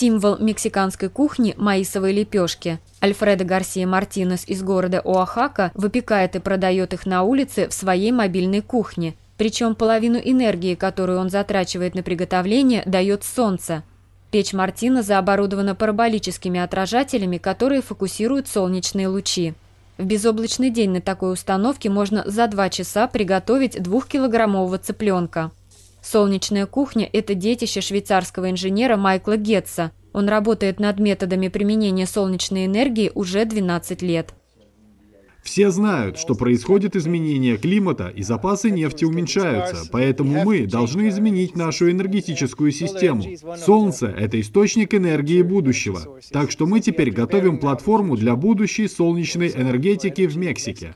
Символ мексиканской кухни – маисовые лепешки. Альфредо Гарсия Мартинес из города Оахака выпекает и продает их на улице в своей мобильной кухне. Причем половину энергии, которую он затрачивает на приготовление, дает солнце. Печь Мартинеза оборудована параболическими отражателями, которые фокусируют солнечные лучи. В безоблачный день на такой установке можно за два часа приготовить двухкилограммового цыпленка. Солнечная кухня – это детище швейцарского инженера Майкла Гетца. Он работает над методами применения солнечной энергии уже 12 лет. Все знают, что происходит изменение климата и запасы нефти уменьшаются, поэтому мы должны изменить нашу энергетическую систему. Солнце — это источник энергии будущего, так что мы теперь готовим платформу для будущей солнечной энергетики в Мексике.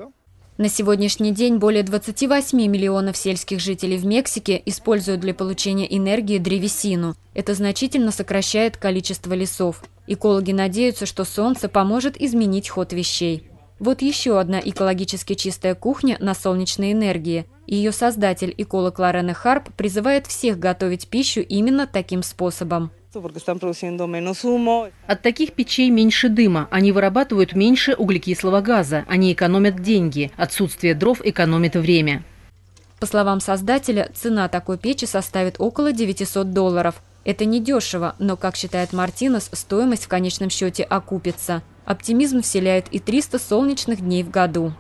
На сегодняшний день более 28 миллионов сельских жителей в Мексике используют для получения энергии древесину. Это значительно сокращает количество лесов. Экологи надеются, что солнце поможет изменить ход вещей. Вот еще одна экологически чистая кухня на солнечной энергии. Ее создатель, эколог Лорена Харп, призывает всех готовить пищу именно таким способом. От таких печей меньше дыма, они вырабатывают меньше углекислого газа, они экономят деньги, отсутствие дров экономит время. По словам создателя, цена такой печи составит около 900 долларов. Это не дешево, но, как считает Мартинес, стоимость в конечном счете окупится. Оптимизм вселяет и 300 солнечных дней в году.